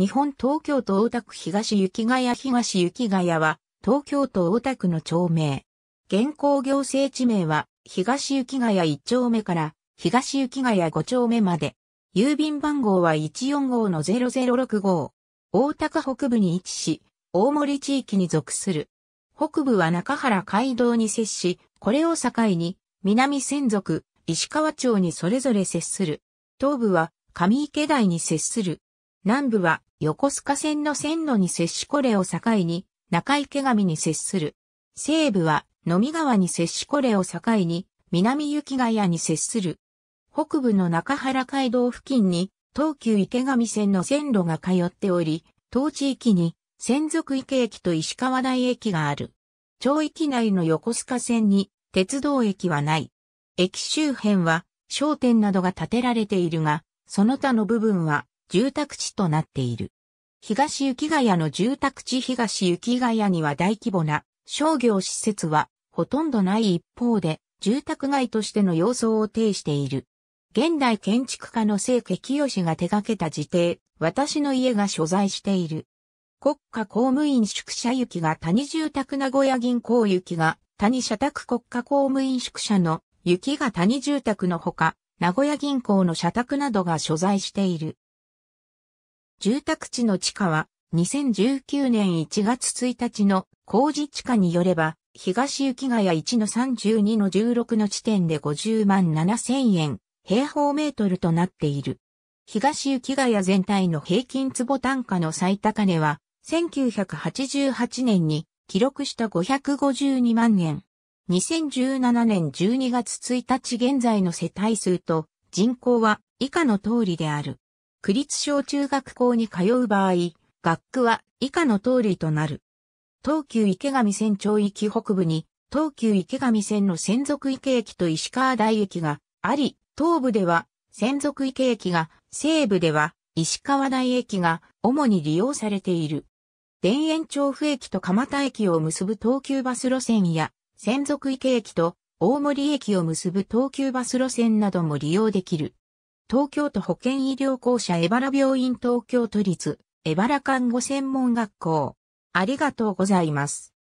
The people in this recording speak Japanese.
日本東京都大田区東雪ヶ谷東雪ヶ谷は、東京都大田区の町名。現行行政地名は、東雪ヶ谷1丁目から、東雪ヶ谷5丁目まで。郵便番号は145-0065。大田区北部に位置し、大森地域に属する。北部は中原街道に接し、これを境に、南専属、石川町にそれぞれ接する。東部は上池台に接する。南部は横須賀線の線路に接しこれを境に、中池上に接する。西部は、野見川に接しこれを境に、南雪ヶ谷に接する。北部の中原街道付近に、東急池上線の線路が通っており、当地域に、専属池駅と石川台駅がある。町域内の横須賀線に、鉄道駅はない。駅周辺は、商店などが建てられているが、その他の部分は、住宅地となっている。東雪ヶ谷の住宅地東雪ヶ谷には大規模な商業施設はほとんどない一方で住宅街としての様相を呈している。現代建築家の清家清が手掛けた自邸、私の家が所在している。国家公務員宿舎行きが谷住宅名古屋銀行行きが谷社宅国家公務員宿舎の雪が谷住宅のほか、名古屋銀行の社宅などが所在している。住宅地の地価は2019年1月1日の工事地価によれば、東雪ヶ谷1の32の16の地点で50万7000円、平方メートルとなっている。東雪ヶ谷全体の平均坪単価の最高値は、1988年に記録した552万円。2017年12月1日現在の世帯数と人口は以下の通りである。区立小中学校に通う場合、学区は以下の通りとなる。東急池上線町域北部に、東急池上線の専属池駅と石川台駅があり、東部では専属池駅が、西部では石川台駅が主に利用されている。田園調布駅と蒲田駅を結ぶ東急バス路線や、専属池駅と大森駅を結ぶ東急バス路線なども利用できる。東京都保健医療公社バ原病院東京都立バ原看護専門学校。ありがとうございます。